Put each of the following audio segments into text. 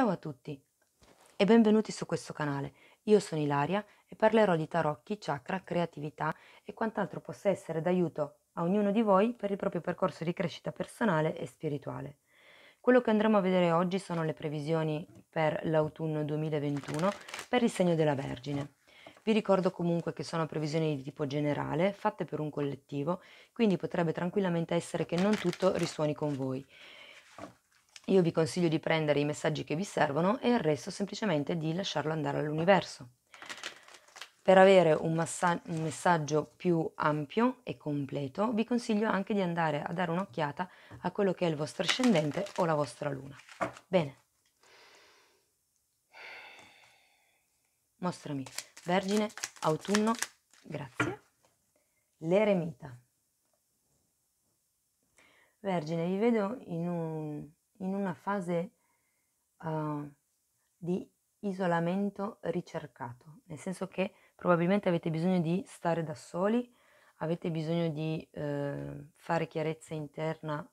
Ciao a tutti e benvenuti su questo canale. Io sono Ilaria e parlerò di tarocchi, chakra, creatività e quant'altro possa essere d'aiuto a ognuno di voi per il proprio percorso di crescita personale e spirituale. Quello che andremo a vedere oggi sono le previsioni per l'autunno 2021 per il segno della Vergine. Vi ricordo comunque che sono previsioni di tipo generale, fatte per un collettivo, quindi potrebbe tranquillamente essere che non tutto risuoni con voi. Io vi consiglio di prendere i messaggi che vi servono e il resto semplicemente di lasciarlo andare all'universo. Per avere un, massa- un messaggio più ampio e completo, vi consiglio anche di andare a dare un'occhiata a quello che è il vostro ascendente o la vostra luna. Bene. Mostrami. Vergine, autunno, grazie. L'eremita. Vergine, vi vedo in un in una fase uh, di isolamento ricercato, nel senso che probabilmente avete bisogno di stare da soli, avete bisogno di eh, fare chiarezza interna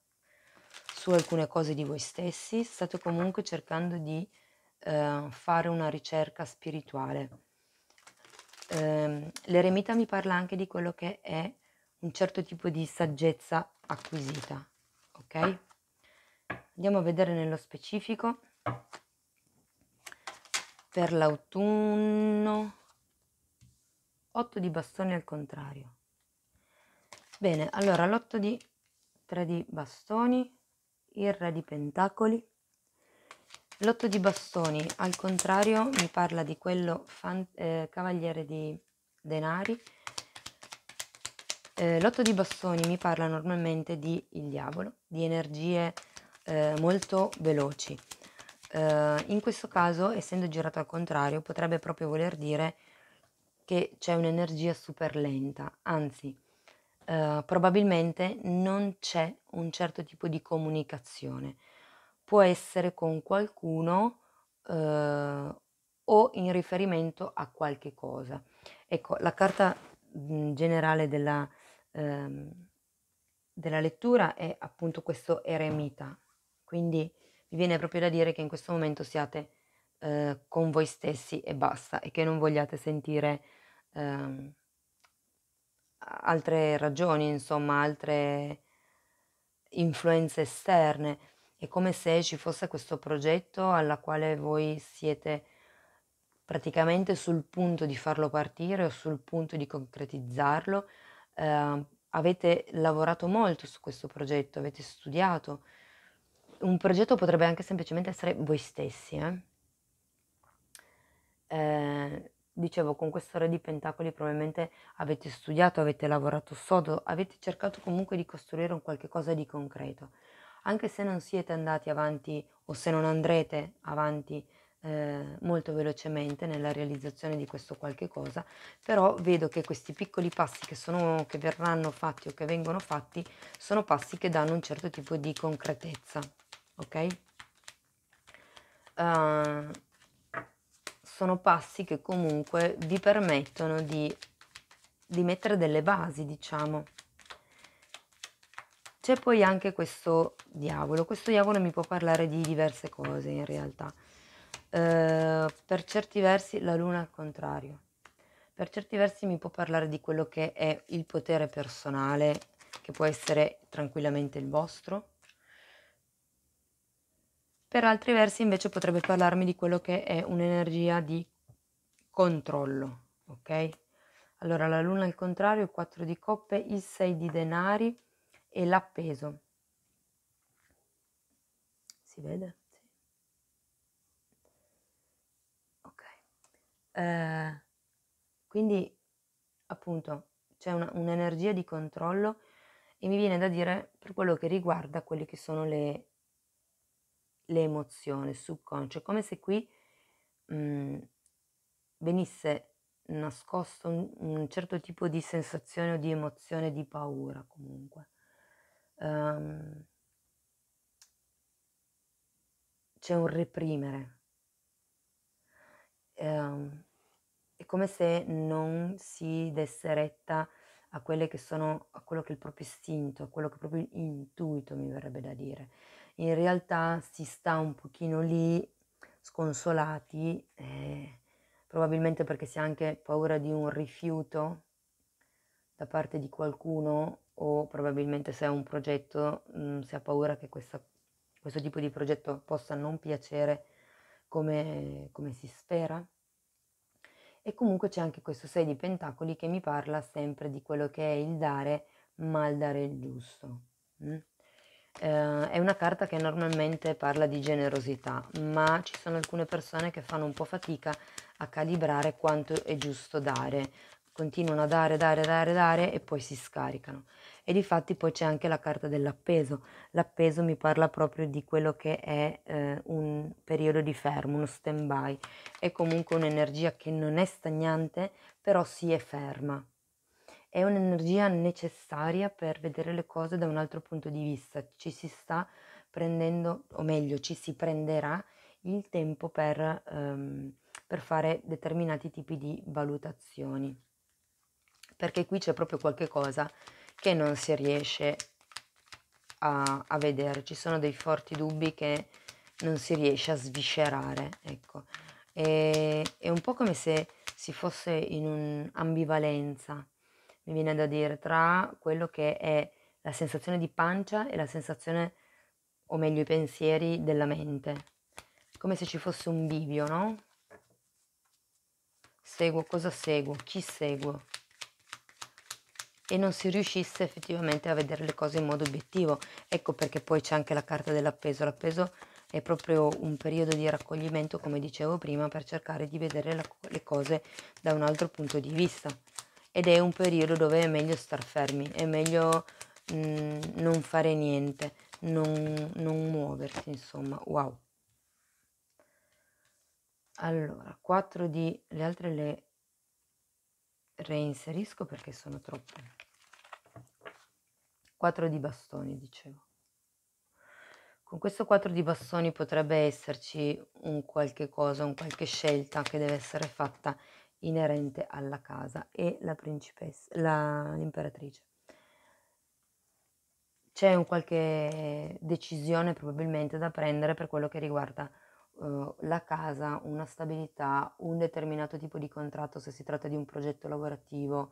su alcune cose di voi stessi, state comunque cercando di eh, fare una ricerca spirituale. Eh, l'eremita mi parla anche di quello che è un certo tipo di saggezza acquisita, ok? Andiamo a vedere nello specifico per l'autunno 8 di bastoni al contrario. Bene, allora l'8 di 3 di bastoni, il re di pentacoli. l'8 di bastoni al contrario mi parla di quello fan, eh, cavaliere di denari. Eh, l'otto di bastoni mi parla normalmente di il diavolo, di energie eh, molto veloci. Eh, in questo caso, essendo girato al contrario, potrebbe proprio voler dire che c'è un'energia super lenta, anzi, eh, probabilmente non c'è un certo tipo di comunicazione. Può essere con qualcuno eh, o in riferimento a qualche cosa. Ecco, la carta mm, generale della, ehm, della lettura è appunto questo eremita, quindi vi viene proprio da dire che in questo momento siate eh, con voi stessi e basta e che non vogliate sentire eh, altre ragioni, insomma, altre influenze esterne. È come se ci fosse questo progetto alla quale voi siete praticamente sul punto di farlo partire o sul punto di concretizzarlo. Eh, avete lavorato molto su questo progetto, avete studiato, un progetto potrebbe anche semplicemente essere voi stessi. Eh? Eh, dicevo, con questo Re di Pentacoli probabilmente avete studiato, avete lavorato sodo, avete cercato comunque di costruire un qualche cosa di concreto. Anche se non siete andati avanti o se non andrete avanti eh, molto velocemente nella realizzazione di questo qualche cosa, però vedo che questi piccoli passi che, sono, che verranno fatti o che vengono fatti sono passi che danno un certo tipo di concretezza ok? Uh, sono passi che comunque vi permettono di, di mettere delle basi, diciamo. C'è poi anche questo diavolo, questo diavolo mi può parlare di diverse cose in realtà. Uh, per certi versi la luna al contrario, per certi versi mi può parlare di quello che è il potere personale, che può essere tranquillamente il vostro, per altri versi invece potrebbe parlarmi di quello che è un'energia di controllo, ok? Allora la luna al contrario, il 4 di coppe, il 6 di denari e l'appeso. Si vede? Sì. Ok. Eh, quindi appunto c'è una, un'energia di controllo e mi viene da dire per quello che riguarda quelle che sono le l'emozione emozioni subconsce, come se qui mh, mhmm, venisse nascosto un, un, certo tipo di sensazione o di emozione di paura comunque. Um, c'è un reprimere. Um, è come se non si desse retta a, sono, a quello che è il proprio istinto, a quello che è proprio intuito mi verrebbe da dire. In realtà si sta un pochino lì sconsolati, eh, probabilmente perché si ha anche paura di un rifiuto da parte di qualcuno o probabilmente se è un progetto mh, mm, si ha paura che questa, questo tipo di progetto possa non piacere come, come si spera e comunque c'è anche questo 6 di pentacoli che mi parla sempre di quello che è il dare, ma il dare il giusto. Mm? Eh, è una carta che normalmente parla di generosità, ma ci sono alcune persone che fanno un po' fatica a calibrare quanto è giusto dare continuano a dare, dare, dare, dare e poi si scaricano. E di fatti poi c'è anche la carta dell'appeso. L'appeso mi parla proprio di quello che è eh, un periodo di fermo, uno stand-by. È comunque un'energia che non è stagnante, però si è ferma. È un'energia necessaria per vedere le cose da un altro punto di vista. Ci si sta prendendo, o meglio, ci si prenderà il tempo per, ehm, per fare determinati tipi di valutazioni perché qui c'è proprio qualche cosa che non si riesce a, a, vedere, ci sono dei forti dubbi che non si riesce a sviscerare, ecco. E, è un po' come se si fosse in un'ambivalenza, mi viene da dire, tra quello che è la sensazione di pancia e la sensazione, o meglio i pensieri, della mente. Come se ci fosse un bivio, no? Seguo, cosa seguo, chi seguo? e non si riuscisse effettivamente a vedere le cose in modo obiettivo. Ecco perché poi c'è anche la carta dell'appeso. L'appeso è proprio un periodo di raccoglimento, come dicevo prima, per cercare di vedere la, le cose da un altro punto di vista. Ed è un periodo dove è meglio star fermi, è meglio mh, mm, non fare niente, non, non muoversi, insomma. Wow. Allora, 4 di... le altre le reinserisco perché sono troppe. 4 di bastoni, dicevo. Con questo 4 di bastoni potrebbe esserci un qualche cosa, un qualche scelta che deve essere fatta inerente alla casa e la principessa, la, l'imperatrice. C'è un qualche decisione probabilmente da prendere per quello che riguarda uh, la casa, una stabilità, un determinato tipo di contratto se si tratta di un progetto lavorativo,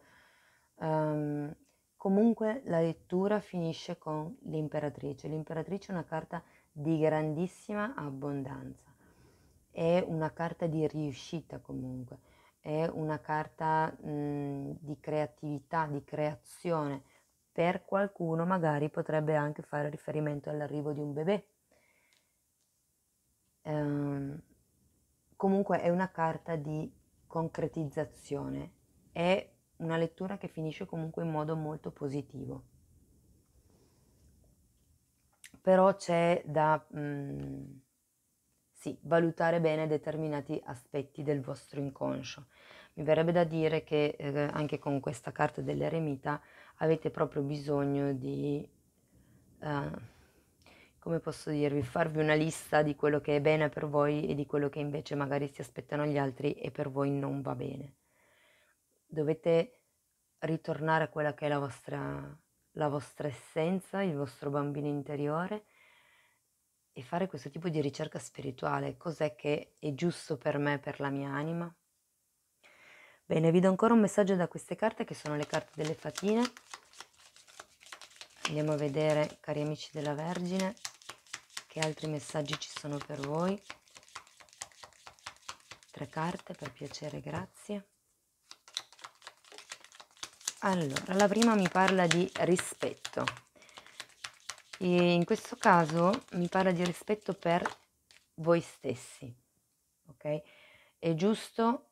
um, Comunque la lettura finisce con l'imperatrice. L'imperatrice è una carta di grandissima abbondanza, è una carta di riuscita comunque, è una carta mh, mhmm, di creatività, di creazione. Per qualcuno magari potrebbe anche fare riferimento all'arrivo di un bebè. Ehm, comunque è una carta di concretizzazione, è una lettura che finisce comunque in modo molto positivo. Però c'è da mh, mm, sì, valutare bene determinati aspetti del vostro inconscio. Mi verrebbe da dire che eh, anche con questa carta dell'eremita avete proprio bisogno di, eh, come posso dirvi, farvi una lista di quello che è bene per voi e di quello che invece magari si aspettano gli altri e per voi non va bene dovete ritornare a quella che è la vostra, la vostra essenza, il vostro bambino interiore e fare questo tipo di ricerca spirituale, cos'è che è giusto per me, per la mia anima. Bene, vi do ancora un messaggio da queste carte che sono le carte delle fatine. Andiamo a vedere, cari amici della Vergine, che altri messaggi ci sono per voi. Tre carte, per piacere, grazie. Allora, la prima mi parla di rispetto. E in questo caso mi parla di rispetto per voi stessi, ok? È giusto,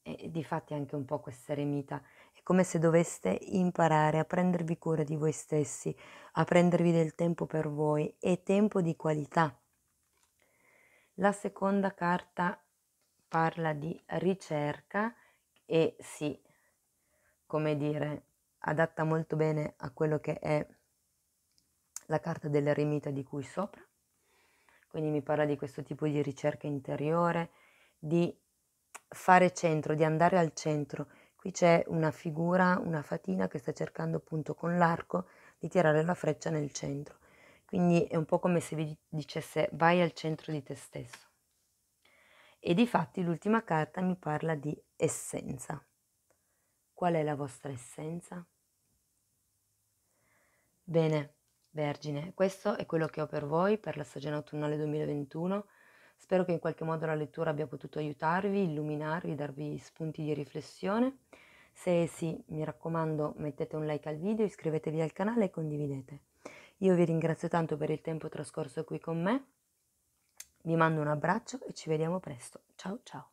e di fatti anche un po' questa eremita, è come se doveste imparare a prendervi cura di voi stessi, a prendervi del tempo per voi e tempo di qualità. La seconda carta parla di ricerca e si come dire, adatta molto bene a quello che è la carta dell'eremita di cui sopra, quindi mi parla di questo tipo di ricerca interiore, di fare centro, di andare al centro. Qui c'è una figura, una fatina che sta cercando appunto con l'arco di tirare la freccia nel centro. Quindi è un po' come se vi dicesse vai al centro di te stesso. E di fatti l'ultima carta mi parla di essenza qual è la vostra essenza? Bene, Vergine, questo è quello che ho per voi per la stagione autunnale 2021. Spero che in qualche modo la lettura abbia potuto aiutarvi, illuminarvi, darvi spunti di riflessione. Se sì, mi raccomando, mettete un like al video, iscrivetevi al canale e condividete. Io vi ringrazio tanto per il tempo trascorso qui con me, vi mando un abbraccio e ci vediamo presto. Ciao ciao!